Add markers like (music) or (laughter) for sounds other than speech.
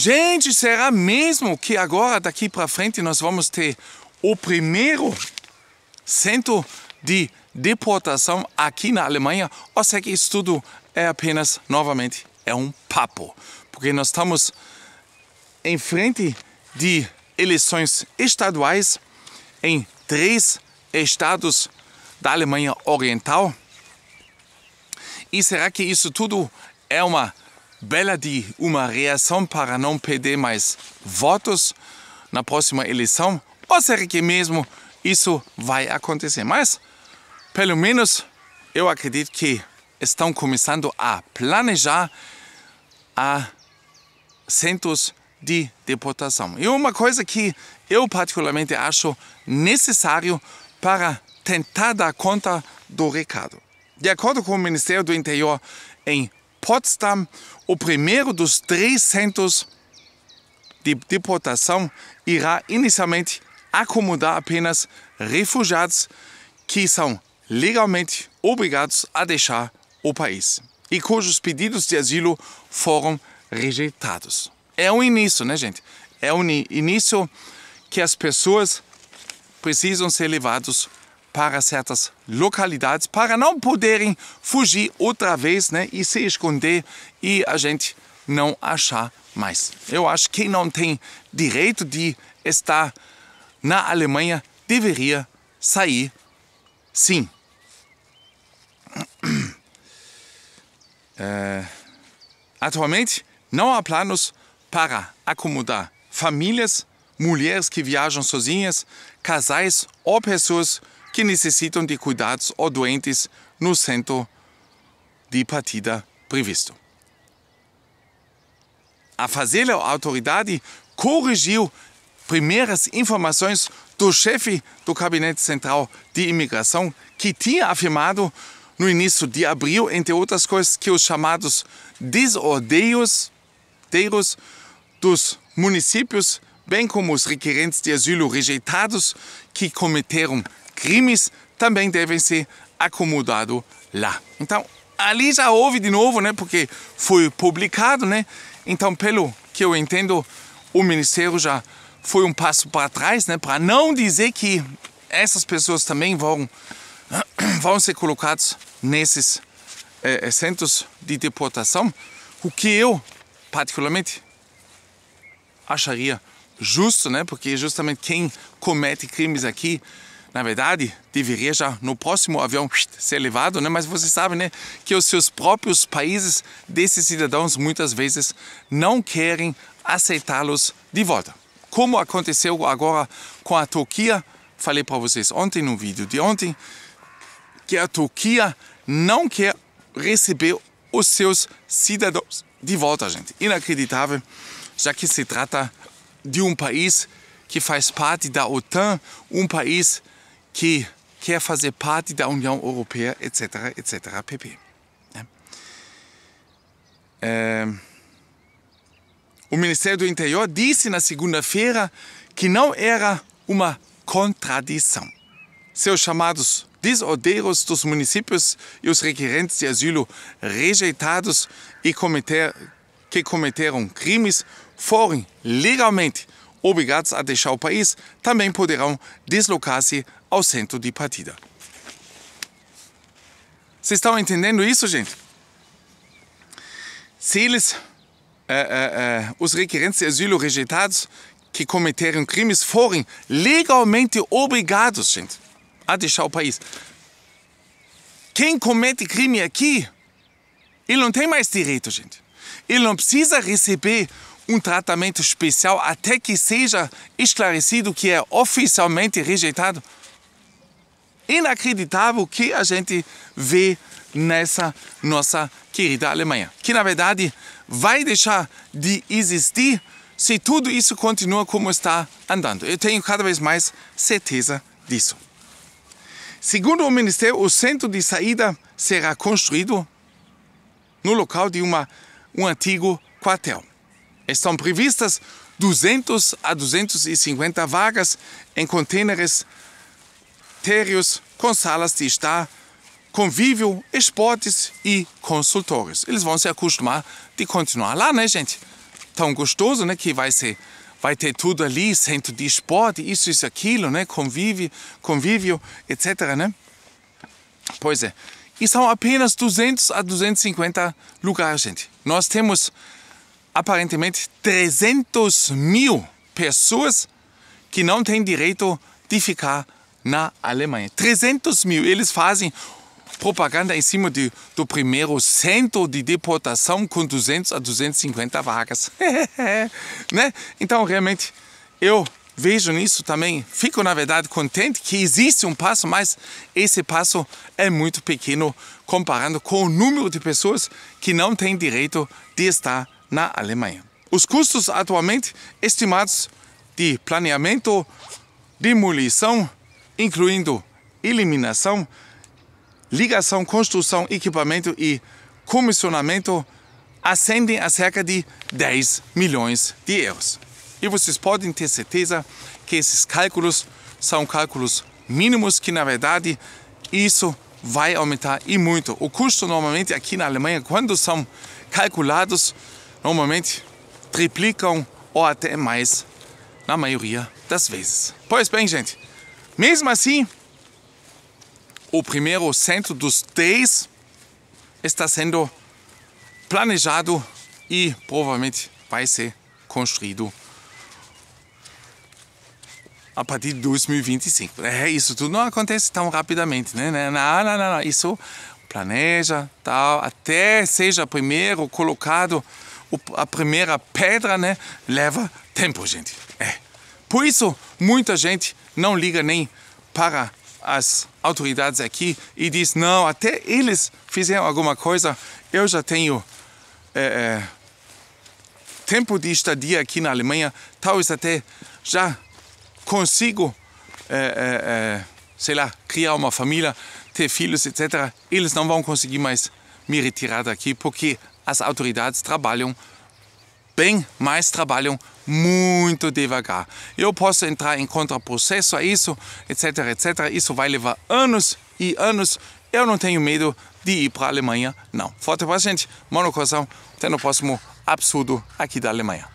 Gente, será mesmo que agora daqui para frente nós vamos ter o primeiro centro de deportação aqui na Alemanha? Ou será que isso tudo é apenas, novamente, é um papo? Porque nós estamos em frente de eleições estaduais em três estados da Alemanha Oriental. E será que isso tudo é uma Bela de uma reação para não perder mais votos na próxima eleição, ou será que mesmo isso vai acontecer? Mas, pelo menos, eu acredito que estão começando a planejar a centros de deportação. E uma coisa que eu particularmente acho necessário para tentar dar conta do recado. De acordo com o Ministério do Interior, em Potsdam, o primeiro dos 300 de deportação irá inicialmente acomodar apenas refugiados que são legalmente obrigados a deixar o país e cujos pedidos de asilo foram rejeitados. É um início, né, gente? É um início que as pessoas precisam ser levadas para certas localidades para não poderem fugir outra vez né, e se esconder e a gente não achar mais. Eu acho que quem não tem direito de estar na Alemanha deveria sair sim. É, atualmente não há planos para acomodar famílias, mulheres que viajam sozinhas, casais ou pessoas que que necessitam de cuidados ou doentes no centro de partida previsto. A fazê-la autoridade corrigiu primeiras informações do chefe do Gabinete Central de Imigração, que tinha afirmado no início de abril, entre outras coisas, que os chamados desordeiros dos municípios, bem como os requerentes de asilo rejeitados que cometeram crimes também devem ser acomodados lá. Então, ali já houve de novo, né, porque foi publicado, né? Então, pelo que eu entendo, o ministério já foi um passo para trás, né, para não dizer que essas pessoas também vão (clears throat) vão ser colocados nesses eh, eh, centros de deportação, o que eu particularmente acharia justo, né? Porque justamente quem comete crimes aqui na verdade, deveria já no próximo avião ser levado, né? mas você sabe né, que os seus próprios países desses cidadãos muitas vezes não querem aceitá-los de volta. Como aconteceu agora com a Turquia, falei para vocês ontem no vídeo de ontem, que a Turquia não quer receber os seus cidadãos de volta, gente. Inacreditável, já que se trata de um país que faz parte da OTAN, um país que quer fazer parte da União Europeia, etc., etc., pp. Né? É. O Ministério do Interior disse na segunda-feira que não era uma contradição. Seus chamados desordeiros dos municípios e os requerentes de asilo rejeitados e cometer, que cometeram crimes forem legalmente obrigados a deixar o país, também poderão deslocar-se ao centro de partida. Vocês estão entendendo isso, gente? Se eles, eh, eh, eh, os requerentes de asilo rejeitados que cometeram crimes forem legalmente obrigados, gente, a deixar o país. Quem comete crime aqui, ele não tem mais direito, gente. Ele não precisa receber um tratamento especial até que seja esclarecido que é oficialmente rejeitado inacreditável que a gente vê nessa nossa querida Alemanha, que na verdade vai deixar de existir se tudo isso continua como está andando. Eu tenho cada vez mais certeza disso. Segundo o Ministério, o centro de saída será construído no local de uma, um antigo quartel. Estão previstas 200 a 250 vagas em contêineres ministérios, com salas de estar, convívio, esportes e consultórios. Eles vão se acostumar de continuar lá, né, gente? Tão gostoso, né, que vai ser. Vai ter tudo ali, centro de esporte, isso, isso, aquilo, né? Convívio, convívio, etc, né? Pois é. E são apenas 200 a 250 lugares, gente. Nós temos aparentemente 300 mil pessoas que não têm direito de ficar na Alemanha. 300 mil. Eles fazem propaganda em cima de, do primeiro centro de deportação com 200 a 250 vagas. (laughs) né? Então, realmente, eu vejo nisso também. Fico, na verdade, contente que existe um passo, mas esse passo é muito pequeno comparando com o número de pessoas que não têm direito de estar na Alemanha. Os custos atualmente estimados de planeamento, demolição, incluindo eliminação, ligação, construção, equipamento e comissionamento, ascendem a cerca de 10 milhões de euros. E vocês podem ter certeza que esses cálculos são cálculos mínimos, que na verdade isso vai aumentar e muito. O custo normalmente aqui na Alemanha, quando são calculados, normalmente triplicam ou até mais na maioria das vezes. Pois bem, gente, mesmo assim, o primeiro centro dos três está sendo planejado e provavelmente vai ser construído a partir de 2025. É, isso, tudo não acontece tão rapidamente, né? Não, não, não, não. isso planeja, tal, até seja primeiro colocado a primeira pedra, né? Leva tempo, gente. É. Por isso, muita gente não liga nem para as autoridades aqui e diz: não, até eles fizeram alguma coisa, eu já tenho é, é, tempo de estadia aqui na Alemanha, talvez até já consigo, é, é, é sei lá, criar uma família, ter filhos, etc. Eles não vão conseguir mais me retirar daqui porque as autoridades trabalham bem, mas trabalham muito devagar. Eu posso entrar em contraprocesso a isso, etc, etc. Isso vai levar anos e anos. Eu não tenho medo de ir para a Alemanha, não. Forte abraço, gente. Mão coração. Até no próximo absurdo aqui da Alemanha.